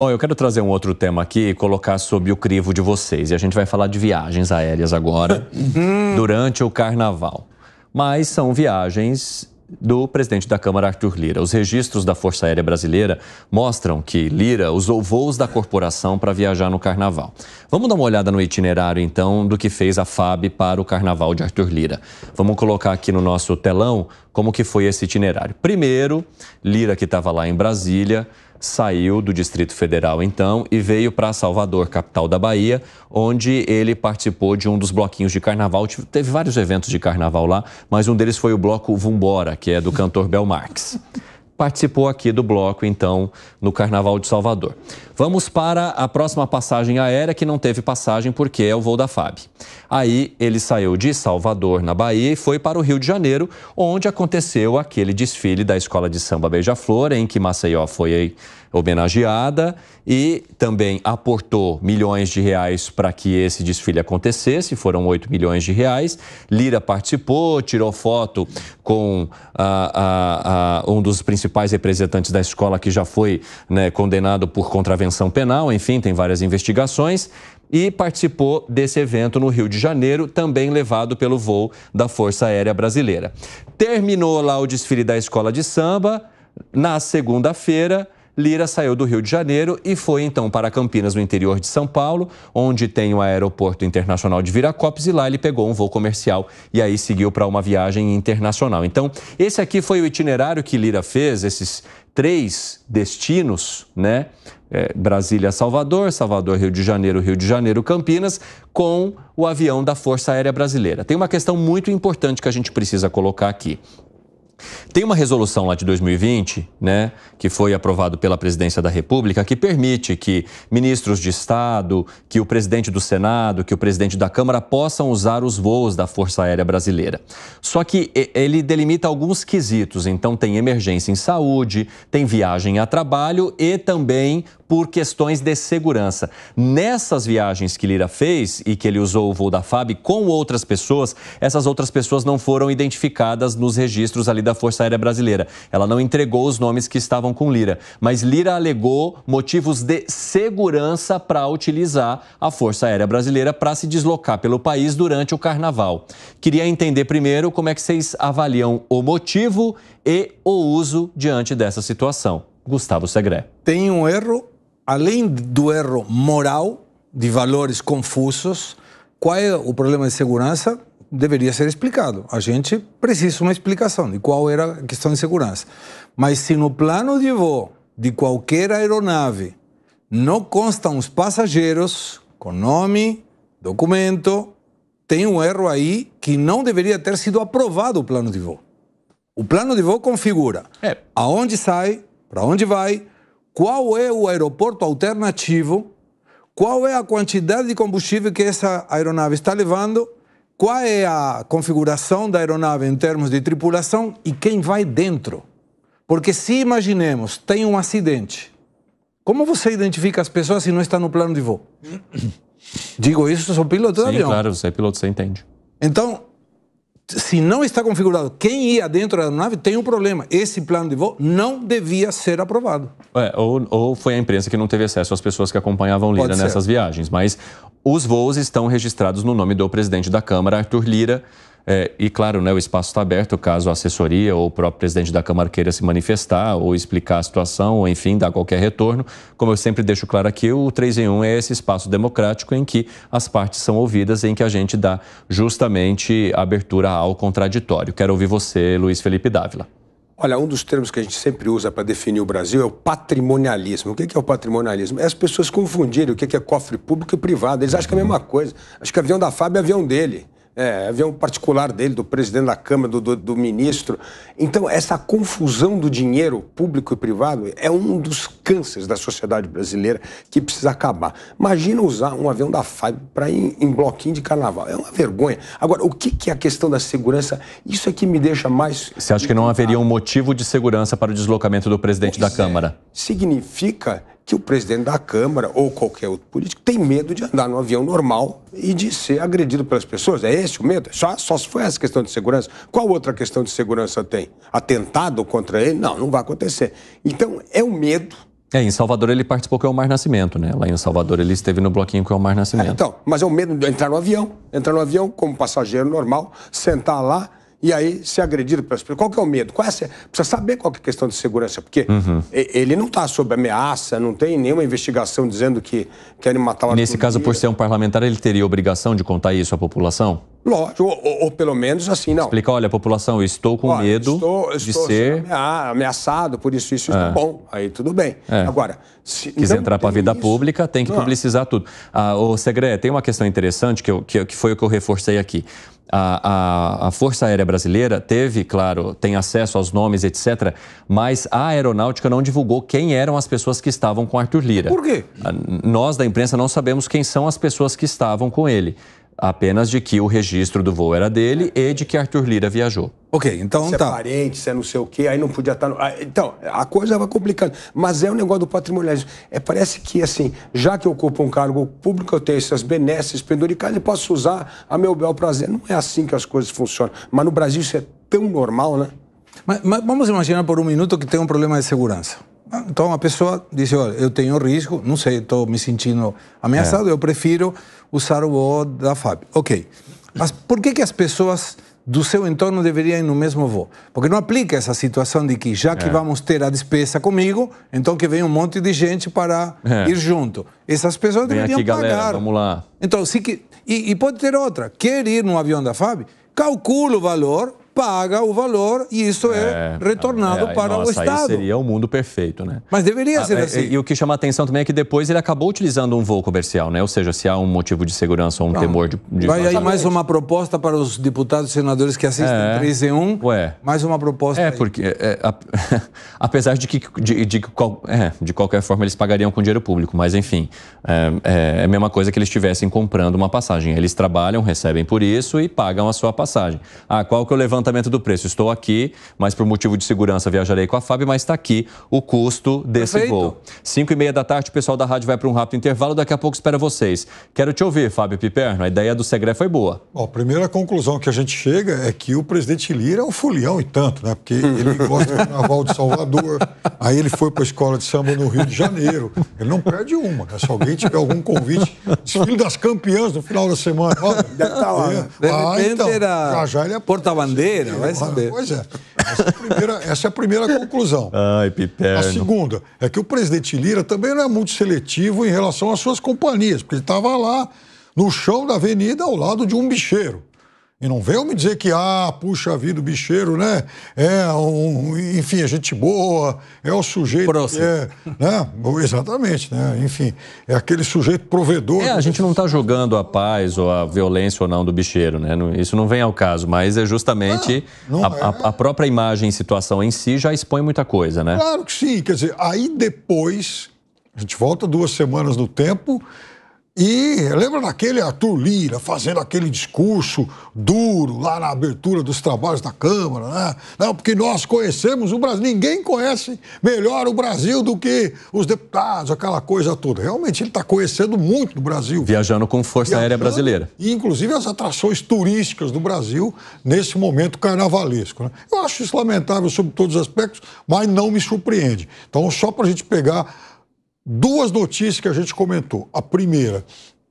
Bom, eu quero trazer um outro tema aqui e colocar sob o crivo de vocês. E a gente vai falar de viagens aéreas agora, hum. durante o carnaval. Mas são viagens do presidente da Câmara, Arthur Lira. Os registros da Força Aérea Brasileira mostram que Lira usou voos da corporação para viajar no carnaval. Vamos dar uma olhada no itinerário, então, do que fez a FAB para o carnaval de Arthur Lira. Vamos colocar aqui no nosso telão como que foi esse itinerário. Primeiro, Lira, que estava lá em Brasília, saiu do Distrito Federal então e veio para Salvador, capital da Bahia, onde ele participou de um dos bloquinhos de carnaval. Teve vários eventos de carnaval lá, mas um deles foi o bloco Vumbora, que é do cantor Bel participou aqui do bloco, então, no Carnaval de Salvador. Vamos para a próxima passagem aérea, que não teve passagem porque é o voo da FAB. Aí ele saiu de Salvador, na Bahia, e foi para o Rio de Janeiro, onde aconteceu aquele desfile da Escola de Samba Beija-Flor, em que Maceió foi homenageada e também aportou milhões de reais para que esse desfile acontecesse, foram 8 milhões de reais. Lira participou, tirou foto com ah, ah, ah, um dos principais principais representantes da escola que já foi né, condenado por contravenção penal, enfim, tem várias investigações. E participou desse evento no Rio de Janeiro, também levado pelo voo da Força Aérea Brasileira. Terminou lá o desfile da escola de samba. Na segunda-feira, Lira saiu do Rio de Janeiro e foi então para Campinas, no interior de São Paulo, onde tem o Aeroporto Internacional de Viracopos, e lá ele pegou um voo comercial e aí seguiu para uma viagem internacional. Então, esse aqui foi o itinerário que Lira fez, esses três destinos, né? É, Brasília, Salvador, Salvador, Rio de Janeiro, Rio de Janeiro, Campinas, com o avião da Força Aérea Brasileira. Tem uma questão muito importante que a gente precisa colocar aqui. Tem uma resolução lá de 2020, né, que foi aprovado pela Presidência da República, que permite que ministros de Estado, que o presidente do Senado, que o presidente da Câmara possam usar os voos da Força Aérea Brasileira. Só que ele delimita alguns quesitos, então tem emergência em saúde, tem viagem a trabalho e também por questões de segurança. Nessas viagens que Lira fez e que ele usou o voo da FAB com outras pessoas, essas outras pessoas não foram identificadas nos registros ali da da Força Aérea Brasileira. Ela não entregou os nomes que estavam com Lira, mas Lira alegou motivos de segurança para utilizar a Força Aérea Brasileira para se deslocar pelo país durante o carnaval. Queria entender primeiro como é que vocês avaliam o motivo e o uso diante dessa situação. Gustavo Segré. Tem um erro, além do erro moral, de valores confusos. Qual é o problema de segurança? deveria ser explicado. A gente precisa uma explicação de qual era a questão de segurança. Mas se no plano de voo de qualquer aeronave não constam os passageiros com nome, documento, tem um erro aí que não deveria ter sido aprovado o plano de voo. O plano de voo configura é. aonde sai, para onde vai, qual é o aeroporto alternativo, qual é a quantidade de combustível que essa aeronave está levando qual é a configuração da aeronave em termos de tripulação e quem vai dentro. Porque se imaginemos, tem um acidente, como você identifica as pessoas se não está no plano de voo? Digo isso, sou piloto Sim, de avião. claro, você é piloto, você entende. Então, se não está configurado quem ia dentro da aeronave, tem um problema. Esse plano de voo não devia ser aprovado. É, ou, ou, foi a imprensa que não teve acesso às pessoas que acompanhavam Lira nessas viagens. Mas os voos estão registrados no nome do presidente da Câmara, Arthur Lira. É, e claro, né, o espaço está aberto caso a assessoria ou o próprio presidente da Câmara queira se manifestar ou explicar a situação, ou enfim, dar qualquer retorno. Como eu sempre deixo claro aqui, o 3 em 1 é esse espaço democrático em que as partes são ouvidas, em que a gente dá justamente abertura ao contraditório. Quero ouvir você, Luiz Felipe Dávila. Olha, um dos termos que a gente sempre usa para definir o Brasil é o patrimonialismo. O que é o patrimonialismo? É as pessoas confundirem o que é cofre público e privado. Eles acham que é a mesma coisa. Acho que avião da FAB é avião dele. É, avião particular dele, do presidente da Câmara, do, do, do, ministro. Então, essa confusão do dinheiro público e privado é um dos cânceres da sociedade brasileira que precisa acabar. Imagina usar um avião da FAB para ir em bloquinho de carnaval. É uma vergonha. Agora, o que, que é a questão da segurança? Isso é que me deixa mais. Você acha que não haveria um motivo de segurança para o deslocamento do presidente pois da é. Câmara? Significa que o presidente da Câmara ou qualquer outro político tem medo de andar num avião normal e de ser agredido pelas pessoas. É esse o medo? Só, só se for essa questão de segurança. Qual outra questão de segurança tem? Atentado contra ele? Não, não vai acontecer. Então, é o medo é, em Salvador ele participou com é o Elmar Nascimento, né? Lá em Salvador ele esteve no bloquinho com é o Elmar é, Nascimento. É, então, mas é o medo de entrar no avião, entrar no avião como passageiro normal, sentar lá, e aí ser agredido pelas pessoas. Qual que é o medo? Qual é a... Precisa saber qual é a questão de segurança, porque uhum. ele não está sob ameaça, não tem nenhuma investigação dizendo que querem matar o Nesse caso, por ser um parlamentar, ele teria obrigação de contar isso à população? Lógico, ou, ou, pelo menos assim, não. Explica, olha, população, eu estou com olha, medo estou, de estou ser... Assim, ameaçado por isso, isso, isso, tá é. bom, aí tudo bem. É. Agora, se... Quiser entrar para a vida isso. pública, tem que não. publicizar tudo. Ah, segredo Segre, tem uma questão interessante que, eu, que, que foi o que eu reforcei aqui. A, a, a, Força Aérea Brasileira teve, claro, tem acesso aos nomes, etc., mas a aeronáutica não divulgou quem eram as pessoas que estavam com Arthur Lira. Por quê? Ah, nós, da imprensa, não sabemos quem são as pessoas que estavam com ele apenas de que o registro do voo era dele é. e de que Arthur Lira viajou. Ok, então se é tá. é parente, se é não sei o quê, aí não podia estar. Tá no... Ah, então, a coisa vai complicando. Mas é o um negócio do patrimonialismo. É, parece que, assim, já que eu ocupo um cargo público, eu tenho essas benesses penduricadas e posso usar a meu bel prazer. Não é assim que as coisas funcionam. Mas no Brasil isso é tão normal, né? Mas, mas vamos imaginar por um minuto que tem um problema de segurança. Ah, então a pessoa diz: olha, eu tenho risco, não sei, estou me sentindo é. ameaçado, é. eu prefiro usar o voo da FAB. Ok. Mas por que, que as pessoas do seu entorno deveriam ir no mesmo voo? Porque não aplica essa situação de que, já que é. vamos ter a despesa comigo, então que vem um monte de gente para é. ir junto. Essas pessoas vem deveriam aqui, pagar. Galera, vamos lá. Então, se que, e, e pode ter outra. Quer ir no avião da FAB? Calcula o valor paga o valor e isso é, é retornado é, para nossa, o Estado. seria o mundo perfeito, né? Mas deveria ah, ser é, assim. E, e, o que chama a atenção também é que depois ele acabou utilizando um voo comercial, né? Ou seja, se há um motivo de segurança ou um Pronto. temor de, de Vai aí mais uma proposta para os deputados e senadores que assistem é. 3 em 1. Ué. Mais uma proposta. É, aí. porque é, é, apesar de que de, de, qual, é, de, qualquer forma eles pagariam com dinheiro público, mas enfim, é, a mesma coisa que eles estivessem comprando uma passagem. Eles trabalham, recebem por isso e pagam a sua passagem. Ah, qual que eu levanto levantamento do preço. Estou aqui, mas por motivo de segurança viajarei com a Fábio mas está aqui o custo desse Perfeito. voo. Cinco e meia da tarde, o pessoal da rádio vai para um rápido intervalo, daqui a pouco espera vocês. Quero te ouvir, Fábio Piperno. A ideia do segredo foi boa. Bom, a primeira conclusão que a gente chega é que o presidente Lira é um folião e tanto, né? Porque ele gosta do Carnaval de Salvador, aí ele foi para a escola de samba no Rio de Janeiro. Ele não perde uma, né? Se alguém tiver algum convite, desfile das campeãs no final da semana. Ó, Deve estar tá lá. É. Né? De ah, então, já já ele é... Porta-bandeira vai é, saber. Pois é. Essa é a primeira, essa é a primeira conclusão. Ai, piperno. A segunda é que o presidente Lira também não é muito seletivo em relação às suas companhias, porque ele estava lá no chão da avenida ao lado de um bicheiro. E não venham me dizer que, ah, puxa vida, o bicheiro, né? É um, enfim, a é gente boa, é o sujeito. Próximo. É, né? Exatamente, né? Enfim, é aquele sujeito provedor. É, a gente não está julgando a paz ou a violência ou não do bicheiro, né? Isso não vem ao caso, mas é justamente não, não a, é. a, própria imagem e situação em si já expõe muita coisa, né? Claro que sim. Quer dizer, aí depois, a gente volta duas semanas no tempo e lembra daquele Arthur Lira fazendo aquele discurso duro lá na abertura dos trabalhos da Câmara, né? Não, porque nós conhecemos o Brasil, ninguém conhece melhor o Brasil do que os deputados, aquela coisa toda. Realmente ele está conhecendo muito do Brasil. Viajando com Força Viajando, Aérea Brasileira. E inclusive as atrações turísticas do Brasil nesse momento carnavalesco. Né? Eu acho isso lamentável sob todos os aspectos, mas não me surpreende. Então, só para a gente pegar duas notícias que a gente comentou. A primeira,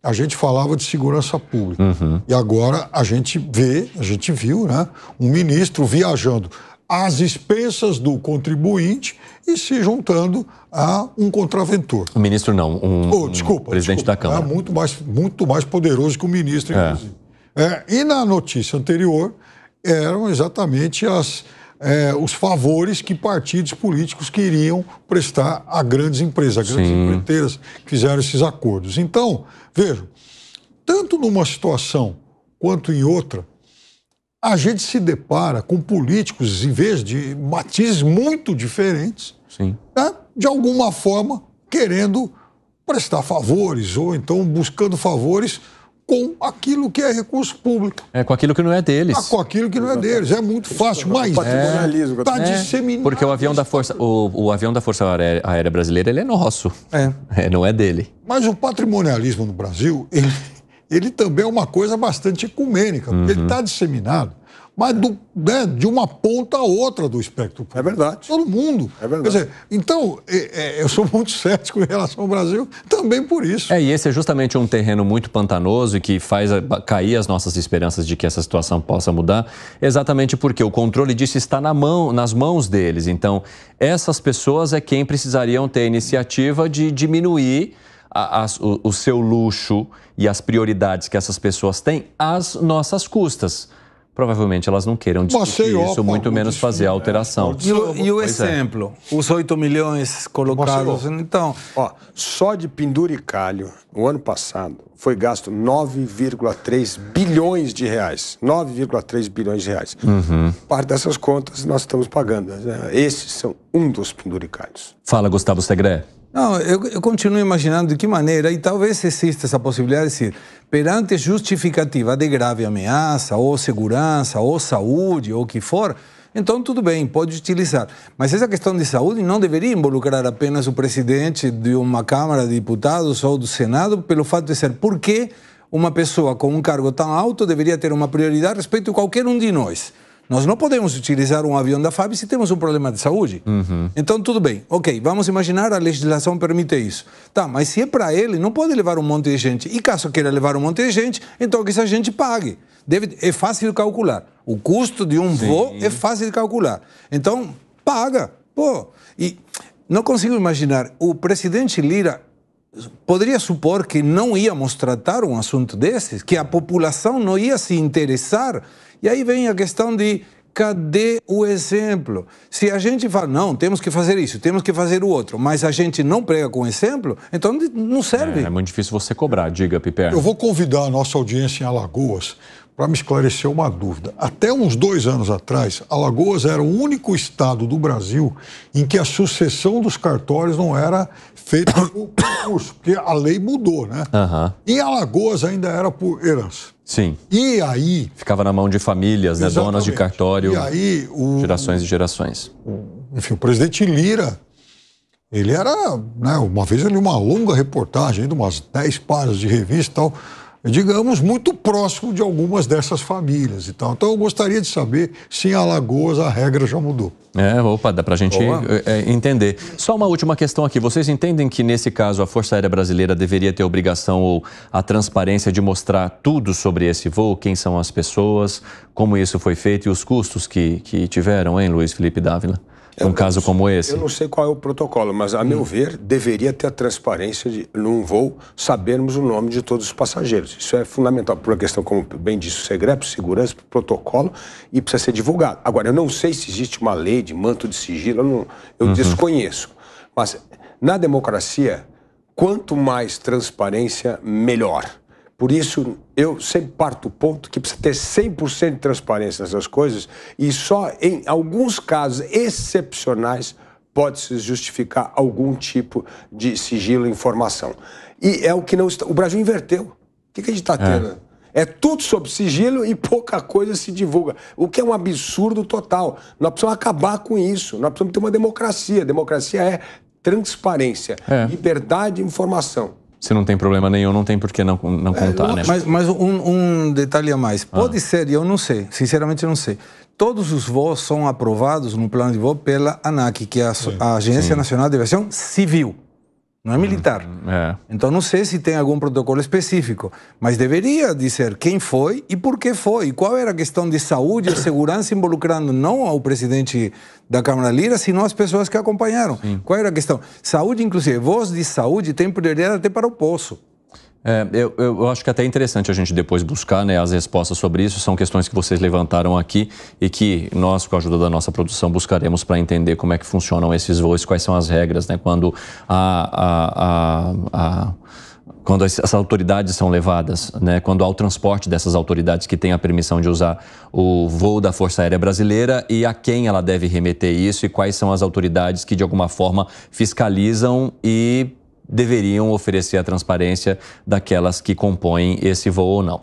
a gente falava de segurança pública. Uhum. E agora a gente vê, a gente viu, né, um ministro viajando às expensas do contribuinte e se juntando a um contraventor. O ministro não, um, oh, desculpa, um presidente desculpa, da Câmara. É muito mais, muito mais poderoso que o ministro, é. inclusive. É. É, e na notícia anterior eram exatamente as é, os favores que partidos políticos queriam prestar a grandes empresas, a grandes Sim. empreiteiras que fizeram esses acordos. Então, vejam, tanto numa situação quanto em outra, a gente se depara com políticos, em vez de matizes muito diferentes, né, de alguma forma querendo prestar favores ou então buscando favores com aquilo que é recurso público. É, com aquilo que não é deles. Ah, com aquilo que não é deles. É muito fácil, mas está é, tá disseminado. Porque o avião da Força, o, o avião da Força Aérea, Aérea Brasileira, ele é nosso. É. é. Não é dele. Mas o patrimonialismo no Brasil, ele, ele também é uma coisa bastante ecumênica, uhum. ele está disseminado mas do, né, de uma ponta a outra do espectro público. É verdade. Todo mundo. É verdade. Dizer, então, é, é, eu sou muito cético em relação ao Brasil também por isso. É, e esse é justamente um terreno muito pantanoso e que faz a, cair as nossas esperanças de que essa situação possa mudar, exatamente porque o controle disso está na mão, nas mãos deles. Então, essas pessoas é quem precisariam ter a iniciativa de diminuir a, a, o, o seu luxo e as prioridades que essas pessoas têm às nossas custas provavelmente elas não queiram discutir isso, muito menos fazer a alteração. E o, e o é. exemplo, é. os 8 milhões colocados. Então. Ó, só de penduricalho, o ano passado, foi gasto 9,3 bilhões de reais. 9,3 bilhões de reais. Uhum. Parte dessas contas nós estamos pagando. Né? Esses são um dos penduricalhos. Fala, Gustavo Segre. Não, eu, eu, continuo imaginando de que maneira, e talvez exista essa possibilidade de dizer, perante justificativa de grave ameaça, ou segurança, ou saúde, ou o que for, então tudo bem, pode utilizar. Mas essa questão de saúde não deveria involucrar apenas o presidente de uma Câmara de Deputados ou do Senado, pelo fato de ser por que uma pessoa com um cargo tão alto deveria ter uma prioridade respeito a qualquer um de nós. Nós não podemos utilizar um avião da FAB se temos um problema de saúde. Uhum. Então, tudo bem. Ok, vamos imaginar a legislação permite isso. Tá, mas se é para ele, não pode levar um monte de gente. E caso queira levar um monte de gente, então que essa gente pague. Deve, é fácil de calcular. O custo de um Sim. voo é fácil de calcular. Então, paga. Pô, e não consigo imaginar. O presidente Lira poderia supor que não íamos tratar um assunto desses, que a população não ia se interessar. E aí vem a questão de cadê o exemplo? Se a gente fala, não, temos que fazer isso, temos que fazer o outro, mas a gente não prega com exemplo, então não serve. É, é muito difícil você cobrar, diga, Piper. Eu vou convidar a nossa audiência em Alagoas para me esclarecer uma dúvida. Até uns dois anos atrás, Alagoas era o único estado do Brasil em que a sucessão dos cartórios não era feita por concurso, porque a lei mudou, né? Uhum. Em Alagoas ainda era por herança. Sim. E aí. Ficava na mão de famílias, né? Donas de cartório. E aí. O, gerações e gerações. enfim, o presidente Lira ele era, né, uma vez eu li uma longa reportagem, de umas 10 páginas de revista e tal, digamos, muito próximo de algumas dessas famílias e tal. Então eu gostaria de saber se em Alagoas a regra já mudou. É, opa, dá para a gente é, é, entender. Só uma última questão aqui. Vocês entendem que nesse caso a Força Aérea Brasileira deveria ter a obrigação ou a transparência de mostrar tudo sobre esse voo, quem são as pessoas, como isso foi feito e os custos que, que tiveram, hein, Luiz Felipe Dávila? É um caso como esse? Eu não sei qual é o protocolo, mas, a hum. meu ver, deveria ter a transparência de, num voo, sabermos o nome de todos os passageiros. Isso é fundamental, por uma questão, como bem disse Segredo, segurança, protocolo, e precisa ser divulgado. Agora, eu não sei se existe uma lei de manto de sigilo, eu, não, eu uhum. desconheço. Mas, na democracia, quanto mais transparência, melhor. Por isso, eu sempre parto do ponto que precisa ter 100% de transparência nessas coisas e só em alguns casos excepcionais pode-se justificar algum tipo de sigilo informação. E é o que não está. O Brasil inverteu. O que, que a gente está é. tendo? É. É tudo sob sigilo e pouca coisa se divulga, o que é um absurdo total. Nós precisamos acabar com isso. Nós precisamos ter uma democracia. Democracia é transparência, é. liberdade de informação se não tem problema nenhum, não tem por que não, não é, contar, é, né? Mas, mas um, um, detalhe a mais. Ah. Pode ah. ser, eu não sei, sinceramente eu não sei. Todos os voos são aprovados no plano de voo pela ANAC, que é a, a Agência Sim. Nacional de Aviação Civil não é militar. Hum, é. Então não sei se tem algum protocolo específico, mas deveria dizer quem foi e por que foi, e qual era a questão de saúde e segurança involucrando não ao presidente da Câmara Lira, senão as pessoas que acompanharam. Sim. Qual era a questão? Saúde, inclusive, voz de saúde tem prioridade até para o poço. É, eu, eu, acho que é até é interessante a gente depois buscar né, as respostas sobre isso. São questões que vocês levantaram aqui e que nós, com a ajuda da nossa produção, buscaremos para entender como é que funcionam esses voos, quais são as regras, né, quando a, a, a, a quando essas autoridades são levadas, né? quando há o transporte dessas autoridades que têm a permissão de usar o voo da Força Aérea Brasileira e a quem ela deve remeter isso e quais são as autoridades que, de alguma forma, fiscalizam e deveriam oferecer a transparência daquelas que compõem esse voo ou não.